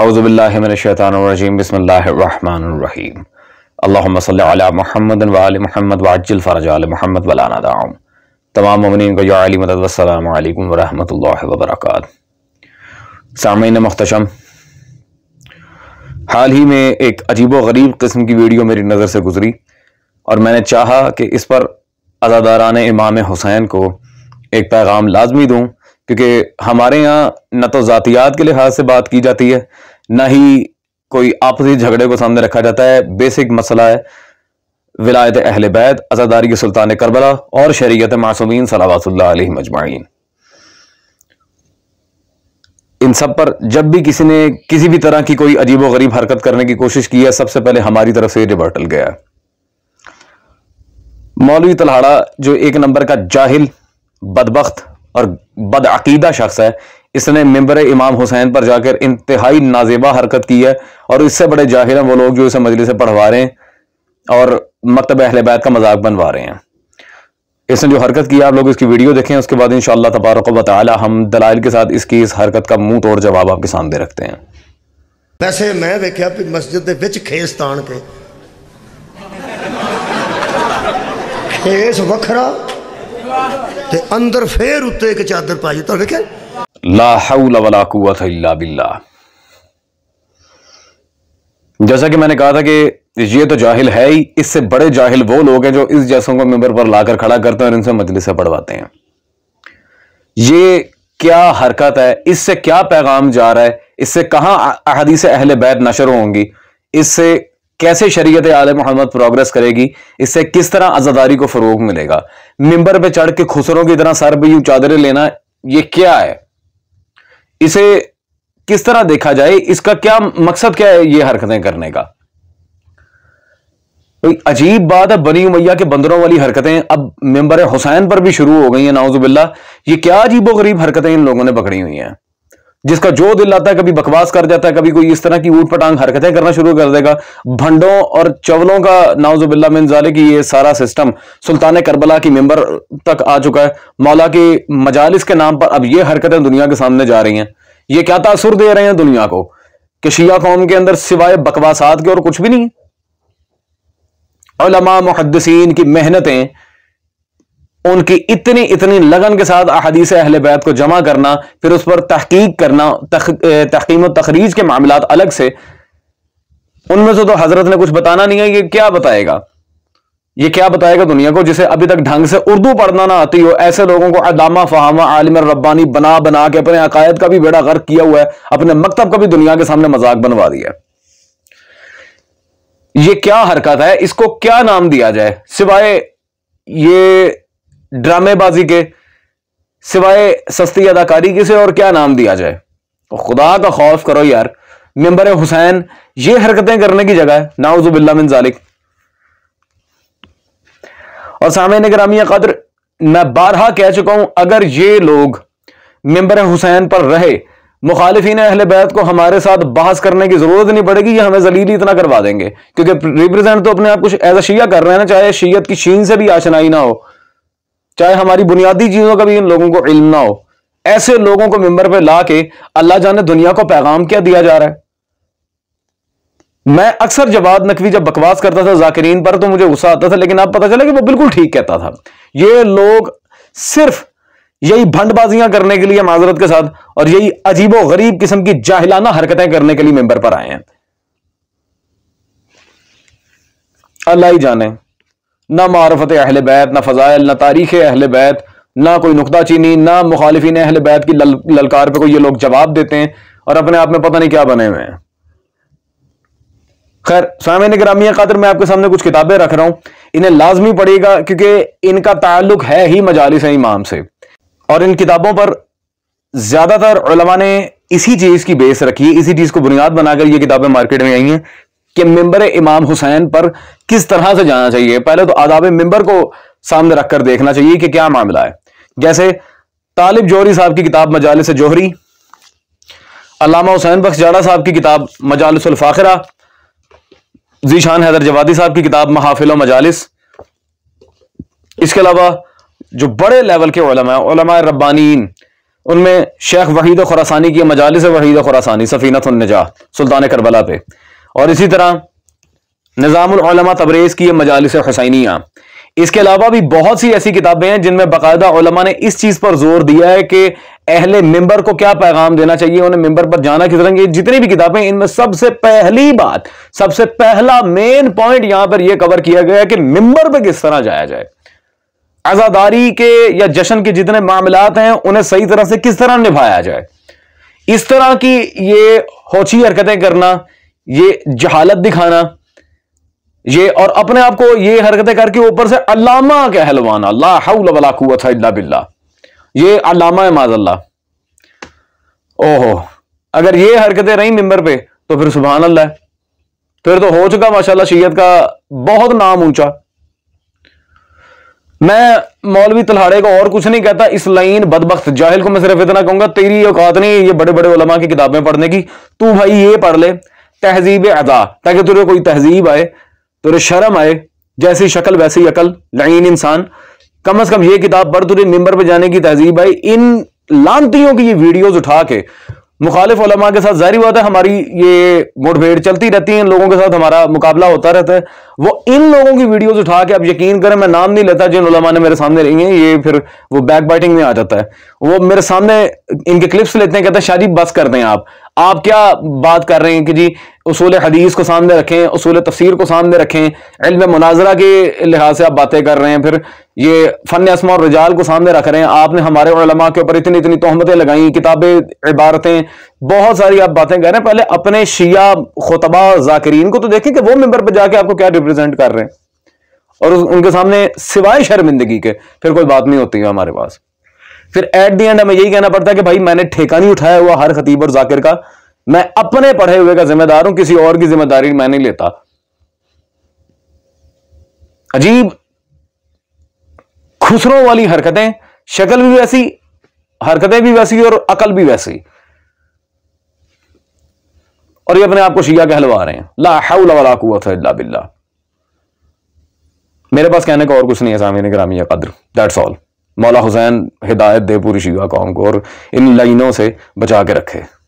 अवज़बिल्लाशैतानरजीम बसमीम अल्लाम महमद वाल महमद वाजिल फ़रज आल महमद वलाना दाम तमाम ममनिन को याली मदद वसलम वरहमत वबरक साम मख्तम हाल ही में एक अजीब गरीब कस्म की वीडियो मेरी नज़र से गुजरी और मैंने चाहा कि इस पर अजादारान इमाम हुसैन को एक पैगाम लाजमी दूँ क्योंकि हमारे यहाँ न तो ज़ातियात के लिहाज से बात की जाती है ना ही कोई आपसी झगड़े को सामने रखा जाता है बेसिक मसला है विलायत अहल बैत आज़ादारी सुल्तान करबला और शरीत मासूमिन सलावासल्ला मजमाइन इन सब पर जब भी किसी ने किसी भी तरह की कोई अजीब व गरीब हरकत करने की कोशिश की है सबसे पहले हमारी तरफ से रिवर्टल गया मौलवी तलहाड़ा जो एक नंबर का जाहिल बदबख्त और बदअकीदा शख्स है इसने मेम्बर इमाम हुसैन पर जाकर इंतहाई नाजेबा हरकत की है और इससे बड़े जाहिर हैं वो लोग जो इसे मजलिस से पढ़वा रहे हैं और मकतब अहल बैत का मजाक बनवा रहे हैं इसने जो हरकत की आप लोग इसकी वीडियो देखें उसके बाद इन शाह तबारक बताया हम दलाल के साथ इसकी इस हरकत का मुंह तोड़ जवाब आपके सामने रखते हैं वैसे मैं देखा भी मस्जिद के खेस तान के खेस वखरा ਤੇ ਅੰਦਰ ਫੇਰ ਉੱਤੇ ਇੱਕ ਚਾਦਰ ਪਾਈ ਤਾਂ जैसा कि मैंने कहा था कि ये तो जाहिल है ही इससे बड़े जाहिल वो लोग हैं जो इस जैसों को मेंबर पर लाकर खड़ा करते हैं और इनसे मजलिस से पढ़वाते हैं ये क्या हरकत है इससे क्या पैगाम जा रहा है इससे कहां अहदीस अहल बैत नशर होंगी इससे कैसे शरीयत आल मोहम्मद प्रोग्रेस करेगी इससे किस तरह आज़ादारी को फ़रोग मिलेगा मिंबर पे चढ़ के खुसरों की तरह सर पर चादरें लेना ये क्या है इसे किस तरह देखा जाए इसका क्या मकसद क्या है ये हरकतें करने का अजीब बात है बनी उमैया के बंदरों वाली हरकतें अब मेम्बर हुसैन पर भी शुरू हो गई हैं नाउजुबिल्ला ये क्या अजीबो गरीब हरकतें इन लोगों ने पकड़ी हुई हैं जिसका जो दिल आता है कभी बकवास कर जाता है कभी कोई इस तरह की ऊट पटांग हरकतें करना शुरू कर देगा भंडों और चवलों का नाउजुबिल्ला मिनजाले की ये सारा सिस्टम सुल्तान करबला की मेंबर तक आ चुका है मौला के मजालिस के नाम पर अब ये हरकतें दुनिया के सामने जा रही हैं ये क्या तासुर दे रहे हैं दुनिया को कि शिया कौम के अंदर सिवाय बकवासात के और कुछ भी नहीं है मुहदसिन की मेहनतें उनकी इतनी इतनी लगन के साथ अहदीस अहल बैत को जमा करना फिर उस पर तहकीक करना तहकीम तखरीज के मामला अलग से उनमें से तो हजरत ने कुछ बताना नहीं है ये क्या बताएगा ये क्या बताएगा दुनिया को जिसे अभी तक ढंग से उर्दू पढ़ना ना आती हो ऐसे लोगों को अदामा फहामा आलिम रब्बानी बना बना के अपने अकायद का भी बेड़ा गर्क किया हुआ है अपने मकतब का भी दुनिया के सामने मजाक बनवा दिया ये क्या हरकत है इसको क्या नाम दिया जाए सिवाय ये ड्रामेबाजी के सिवाय सस्ती अदाकारी किसे और क्या नाम दिया जाए तो खुदा का खौफ करो यार मेम्बर हुसैन ये हरकतें करने की जगह है नाउजुबिल्ला मिन जालिक और सामने ग्रामीण कदर मैं बारहा कह चुका हूं अगर ये लोग मेम्बर हुसैन पर रहे मुखालफी अहल बैत को हमारे साथ बहस करने की जरूरत नहीं पड़ेगी ये हमें जलील इतना करवा देंगे क्योंकि रिप्रेजेंट तो अपने आप कुछ एज अ शिया कर रहे हैं ना चाहे शीयत की शीन से भी आशनाई ना हो चाहे हमारी बुनियादी चीजों का भी इन लोगों को इल्म ना हो ऐसे लोगों को मेंबर पे ला के अल्लाह जाने दुनिया को पैगाम क्या दिया जा रहा है मैं अक्सर जवाब नकवी जब बकवास करता था जाकिरीन पर तो मुझे गुस्सा आता था लेकिन आप पता चला कि वो बिल्कुल ठीक कहता था ये लोग सिर्फ यही भंडबाजियां करने के लिए माजरत के साथ और यही अजीबो गरीब किस्म की जाहिलाना हरकतें करने के लिए मेंबर पर आए हैं अल्लाह ही जाने ना मारफत अहल बैत ना फ़ज़ाइल ना तारीख़ अहल बैत ना कोई नुकता चीनी ना मुखालफी अहल बैत की लल, ललकार पर कोई ये लोग जवाब देते हैं और अपने आप में पता नहीं क्या बने हुए हैं खैर स्वामी ग्रामीण खातर मैं आपके सामने कुछ किताबें रख रहा हूं इन्हें लाजमी पड़ेगा क्योंकि इनका ताल्लुक है ही मजालिस इमाम से और इन किताबों पर ज़्यादातर ने इसी चीज़ की बेस रखी है इसी चीज़ को बुनियाद बनाकर ये किताबें मार्केट में आई हैं कि मेंबर इमाम हुसैन पर किस तरह से जाना चाहिए पहले तो आदाब मेंबर को सामने रखकर देखना चाहिए कि क्या मामला है जैसे तालिब जोहरी साहब की किताब मजालस जोहरी अलामा हुसैन बख्श जाड़ा साहब की किताब मजालसफ़ाखरा जीशान हैदर जवादी साहब की किताब महाफिल मजालिस इसके अलावा जो बड़े लेवल के ओलमा रब्बानी उनमें शेख वहीद खुरासानी की मजालिस वहीद खुरासानी सफ़ीनत नजा सुल्तान करबला पे और इसी तरह निज़ामा तबरेज़ की मजालस हसैनिया इसके अलावा भी बहुत सी ऐसी किताबें हैं जिनमें बाकायदा ने इस चीज़ पर जोर दिया है कि अहले मेंबर को क्या पैगाम देना चाहिए उन्हें मेंबर पर जाना किस तरह जितनी भी किताबें इनमें सबसे पहली बात सबसे पहला मेन पॉइंट यहां पर यह कवर किया गया है कि मेंबर पर किस तरह जाया जाए आजादारी के या जश्न के जितने मामलात हैं उन्हें सही तरह से किस तरह निभाया जाए इस तरह की ये होची हरकतें करना ये जहालत दिखाना ये और अपने आप को ये हरकतें करके ऊपर से अलामा कहलवाना अल्लाह बिल्ला ये अलामा है माजल्ला ओहो अगर ये हरकतें रही मेंबर पे तो फिर सुबह अल्लाह फिर तो हो चुका माशाल्लाह शैयद का बहुत नाम ऊंचा मैं मौलवी तलहाड़े को और कुछ नहीं कहता इस लाइन बदबक जाहिल को मैं सिर्फ इतना कहूंगा तेरी औकात नहीं ये बड़े बड़े उलमा की किताबें पढ़ने की तू भाई ये पढ़ ले तहजीब अदा ताकि तुरे कोई तहजीब आए तुरे शर्म आए जैसी शक्ल वैसी अकल लाइन इंसान कम अज कम ये किताब पर तुझे मिंबर पर जाने की तहजीब आई इन लानतियों की ये वीडियोज उठा के मुखालिफ उलमा के साथ जारी हुआ था हमारी ये मुठभेड़ चलती रहती है इन लोगों के साथ हमारा मुकाबला होता रहता है वो इन लोगों की वीडियोज उठा के अब यकीन करें मैं नाम नहीं लेता जिन उलमा ने मेरे सामने रही है ये फिर वो बैक बाइटिंग में आ जाता है वो मेरे सामने इनके क्लिप्स लेते हैं कहते हैं शादी बस करते हैं आप आप क्या बात कर रहे हैं कि जी उसूल हदीस को सामने रखें उसूल तफसीर को सामने रखें इल्म मुनाजरा के लिहाज से आप बातें कर रहे हैं फिर ये फ़न असमा और रजाल को सामने रख रहे हैं आपने हमारे उलमा के ऊपर इतनी इतनी तहमतें लगाई किताबें इबारतें बहुत सारी आप बातें कर रहे हैं पहले अपने शिया खुतबा जाकरीन को तो देखें कि वो मेम्बर पर जाके आपको क्या रिप्रेजेंट कर रहे हैं और उनके सामने सिवाय शर्मिंदगी के फिर कोई बात नहीं होती है हमारे पास फिर एट दी एंड हमें यही कहना पड़ता है कि भाई मैंने ठेका नहीं उठाया हुआ हर खतीब और जाकिर का मैं अपने पढ़े हुए का जिम्मेदार हूं किसी और की जिम्मेदारी मैं नहीं लेता अजीब खुसरों वाली हरकतें शक्ल भी वैसी हरकतें भी वैसी और अकल भी वैसी और ये अपने आप को शिया कहलवा रहे हैं ला हौला बिल्ला मेरे पास कहने का और कुछ नहीं है सामीन ग्रामीण कद्र दैट्स ऑल मौला हुसैन हिदायत दे पूरी शीवा कौम को और इन लाइनों से बचा के रखे